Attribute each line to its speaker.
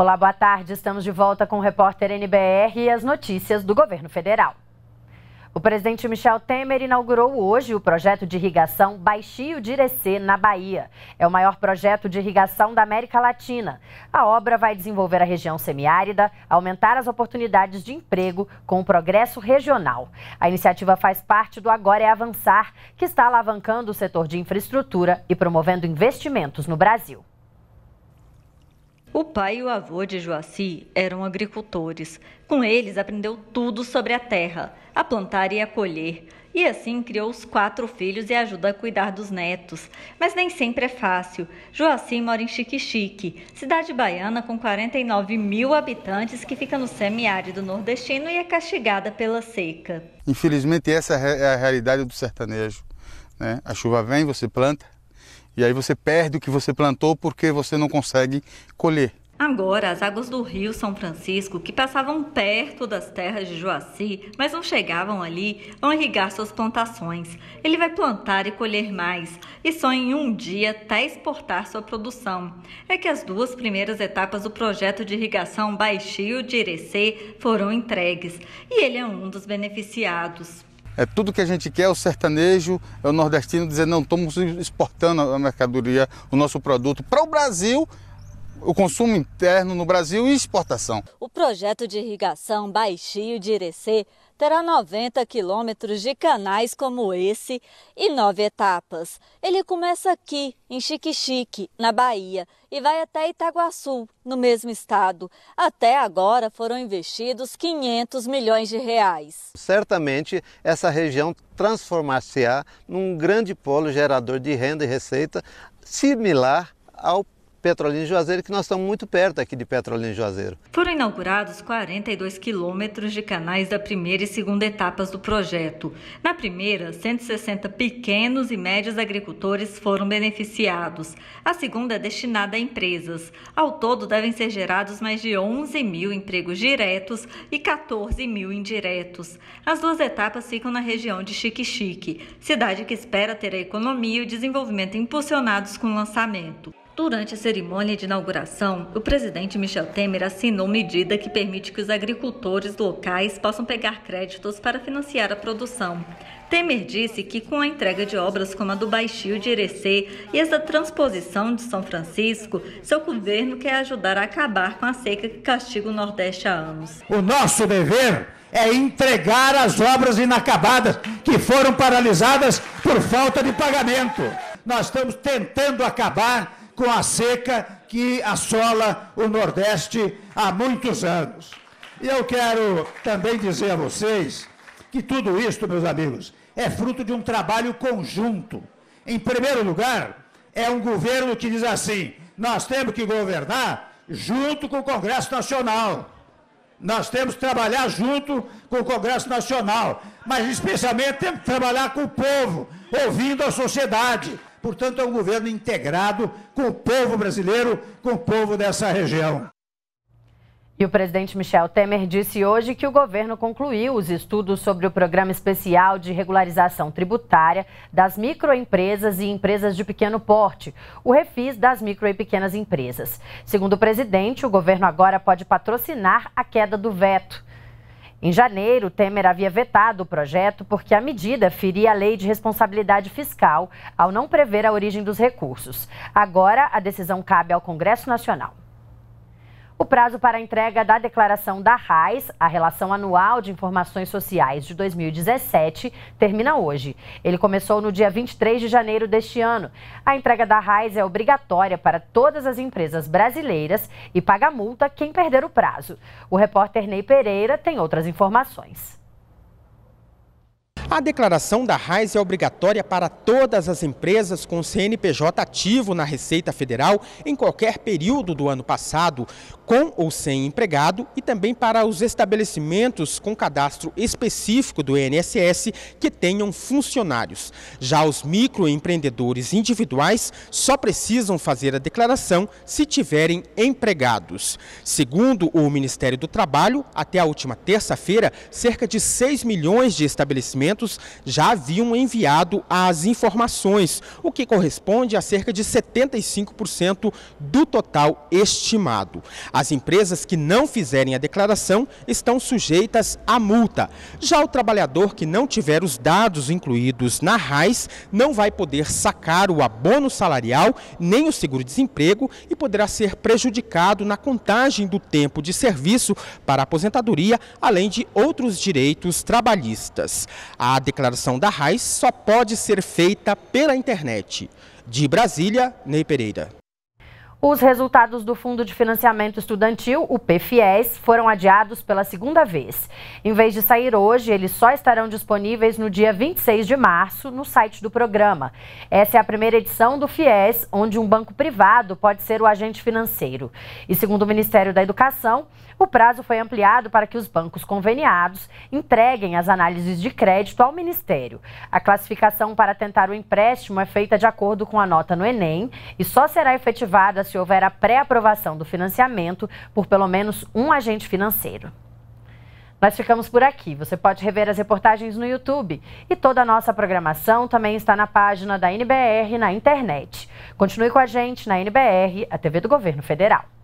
Speaker 1: Olá, boa tarde. Estamos de volta com o repórter NBR e as notícias do governo federal. O presidente Michel Temer inaugurou hoje o projeto de irrigação Baixio Direcê, na Bahia. É o maior projeto de irrigação da América Latina. A obra vai desenvolver a região semiárida, aumentar as oportunidades de emprego com o progresso regional. A iniciativa faz parte do Agora é Avançar, que está alavancando o setor de infraestrutura e promovendo investimentos no Brasil.
Speaker 2: O pai e o avô de Joaci eram agricultores. Com eles aprendeu tudo sobre a terra, a plantar e a colher. E assim criou os quatro filhos e ajuda a cuidar dos netos. Mas nem sempre é fácil. Joaci mora em chique cidade baiana com 49 mil habitantes que fica no semiárido nordestino e é castigada pela seca.
Speaker 3: Infelizmente, essa é a é realidade do sertanejo. Né? A chuva vem, você planta, e aí você perde o que você plantou porque você não consegue colher.
Speaker 2: Agora, as águas do Rio São Francisco, que passavam perto das terras de Joaci, mas não chegavam ali, vão irrigar suas plantações. Ele vai plantar e colher mais, e só em um dia até exportar sua produção. É que as duas primeiras etapas do projeto de irrigação Baixio de Irecê foram entregues, e ele é um dos beneficiados.
Speaker 3: É tudo que a gente quer, o sertanejo, é o nordestino dizer, não, estamos exportando a mercadoria, o nosso produto para o Brasil o consumo interno no Brasil e exportação.
Speaker 2: O projeto de irrigação Baixio de Irecê terá 90 quilômetros de canais como esse e nove etapas. Ele começa aqui, em xique na Bahia, e vai até Itaguaçu, no mesmo estado. Até agora foram investidos 500 milhões de reais.
Speaker 4: Certamente essa região transformar-se-á num grande polo gerador de renda e receita similar ao Petrolina e Juazeiro, que nós estamos muito perto aqui de Petrolina e Juazeiro.
Speaker 2: Foram inaugurados 42 quilômetros de canais da primeira e segunda etapas do projeto. Na primeira, 160 pequenos e médios agricultores foram beneficiados. A segunda é destinada a empresas. Ao todo, devem ser gerados mais de 11 mil empregos diretos e 14 mil indiretos. As duas etapas ficam na região de xique cidade que espera ter a economia e o desenvolvimento impulsionados com o lançamento. Durante a cerimônia de inauguração, o presidente Michel Temer assinou medida que permite que os agricultores locais possam pegar créditos para financiar a produção. Temer disse que com a entrega de obras como a do Baixio de Irecê e essa transposição de São Francisco, seu governo quer ajudar a acabar com a seca que castiga o Nordeste há anos.
Speaker 4: O nosso dever é entregar as obras inacabadas que foram paralisadas por falta de pagamento. Nós estamos tentando acabar com a seca que assola o Nordeste há muitos anos. E eu quero também dizer a vocês que tudo isto, meus amigos, é fruto de um trabalho conjunto. Em primeiro lugar, é um governo que diz assim: nós temos que governar junto com o Congresso Nacional. Nós temos que trabalhar junto com o Congresso Nacional, mas especialmente temos que trabalhar com o povo, ouvindo a sociedade, Portanto, é um governo integrado com o povo brasileiro, com o povo dessa região.
Speaker 1: E o presidente Michel Temer disse hoje que o governo concluiu os estudos sobre o Programa Especial de Regularização Tributária das Microempresas e Empresas de Pequeno Porte, o refis das micro e pequenas empresas. Segundo o presidente, o governo agora pode patrocinar a queda do veto. Em janeiro, Temer havia vetado o projeto porque a medida feria a lei de responsabilidade fiscal ao não prever a origem dos recursos. Agora, a decisão cabe ao Congresso Nacional. O prazo para a entrega da declaração da RAIS, a Relação Anual de Informações Sociais de 2017, termina hoje. Ele começou no dia 23 de janeiro deste ano. A entrega da RAIS é obrigatória para todas as empresas brasileiras e paga multa quem perder o prazo. O repórter Ney Pereira tem outras informações.
Speaker 3: A declaração da RAIS é obrigatória para todas as empresas com CNPJ ativo na Receita Federal em qualquer período do ano passado, com ou sem empregado, e também para os estabelecimentos com cadastro específico do INSS que tenham funcionários. Já os microempreendedores individuais só precisam fazer a declaração se tiverem empregados. Segundo o Ministério do Trabalho, até a última terça-feira, cerca de 6 milhões de estabelecimentos já haviam enviado as informações, o que corresponde a cerca de 75% do total estimado. As empresas que não fizerem a declaração estão sujeitas à multa. Já o trabalhador que não tiver os dados incluídos na RAIS não vai poder sacar o abono salarial nem o seguro-desemprego e poderá ser prejudicado na contagem do tempo de serviço para aposentadoria, além de outros direitos trabalhistas. A a declaração da RAIS só pode ser feita pela internet. De Brasília, Ney Pereira.
Speaker 1: Os resultados do Fundo de Financiamento Estudantil, o PFIES, foram adiados pela segunda vez. Em vez de sair hoje, eles só estarão disponíveis no dia 26 de março no site do programa. Essa é a primeira edição do FIES, onde um banco privado pode ser o agente financeiro. E segundo o Ministério da Educação, o prazo foi ampliado para que os bancos conveniados entreguem as análises de crédito ao Ministério. A classificação para tentar o empréstimo é feita de acordo com a nota no Enem e só será efetivada se houver a pré-aprovação do financiamento por pelo menos um agente financeiro. Nós ficamos por aqui. Você pode rever as reportagens no YouTube. E toda a nossa programação também está na página da NBR na internet. Continue com a gente na NBR, a TV do Governo Federal.